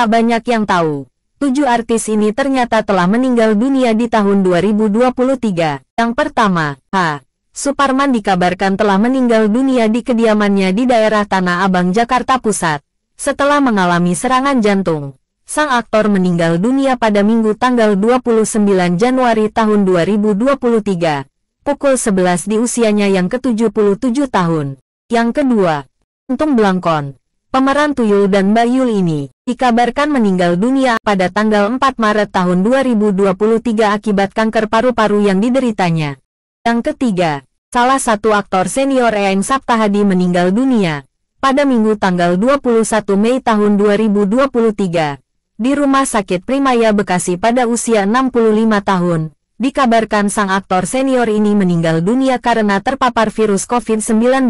Tak banyak yang tahu, tujuh artis ini ternyata telah meninggal dunia di tahun 2023. Yang pertama, H. Suparman dikabarkan telah meninggal dunia di kediamannya di daerah Tanah Abang, Jakarta Pusat, setelah mengalami serangan jantung. Sang aktor meninggal dunia pada Minggu tanggal 29 Januari tahun 2023 pukul 11 di usianya yang ke-77 tahun. Yang kedua, Untung Blangkon, pemeran Tuyul dan Bayul ini, dikabarkan meninggal dunia pada tanggal 4 Maret tahun 2023 akibat kanker paru-paru yang dideritanya. Yang ketiga, salah satu aktor senior Eang Saptahadi meninggal dunia pada minggu tanggal 21 Mei tahun 2023 di Rumah Sakit Primaya Bekasi pada usia 65 tahun. Dikabarkan sang aktor senior ini meninggal dunia karena terpapar virus COVID-19.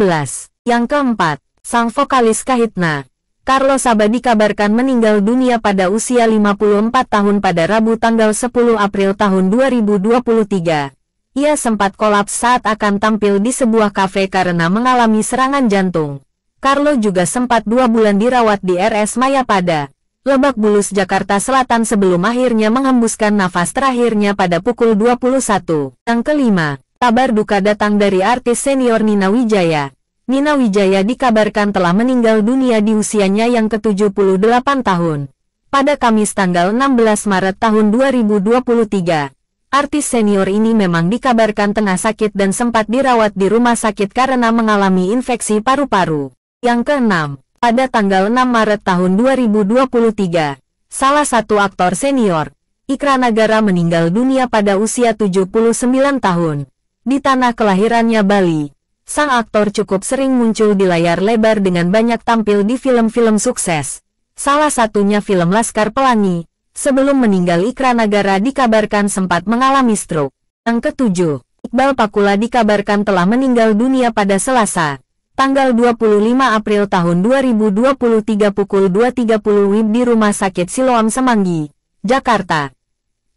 Yang keempat, sang vokalis Kahitna, Carlos Saba dikabarkan meninggal dunia pada usia 54 tahun pada Rabu tanggal 10 April tahun 2023. Ia sempat kolaps saat akan tampil di sebuah kafe karena mengalami serangan jantung. Carlo juga sempat dua bulan dirawat di RS Mayapada, Lebak Bulus, Jakarta Selatan sebelum akhirnya menghembuskan nafas terakhirnya pada pukul 21. Yang kelima, kabar duka datang dari artis senior Nina Wijaya. Nina Wijaya dikabarkan telah meninggal dunia di usianya yang ke-78 tahun. Pada Kamis tanggal 16 Maret tahun 2023, artis senior ini memang dikabarkan tengah sakit dan sempat dirawat di rumah sakit karena mengalami infeksi paru-paru. Yang keenam, pada tanggal 6 Maret tahun 2023, salah satu aktor senior, Ikra Nagara meninggal dunia pada usia 79 tahun, di tanah kelahirannya Bali sang aktor cukup sering muncul di layar lebar dengan banyak tampil di film-film sukses. Salah satunya film Laskar Pelangi, sebelum meninggal Ikra Nagara dikabarkan sempat mengalami stroke. Yang ketujuh, Iqbal Pakula dikabarkan telah meninggal dunia pada Selasa, tanggal 25 April tahun 2023 pukul 2.30 WIB di Rumah Sakit Siloam Semanggi, Jakarta.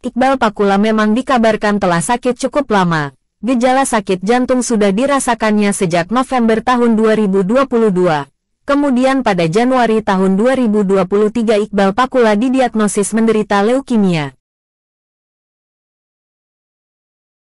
Iqbal Pakula memang dikabarkan telah sakit cukup lama gejala sakit jantung sudah dirasakannya sejak November tahun 2022. Kemudian pada Januari tahun 2023 Iqbal Pakula didiagnosis menderita leukemia.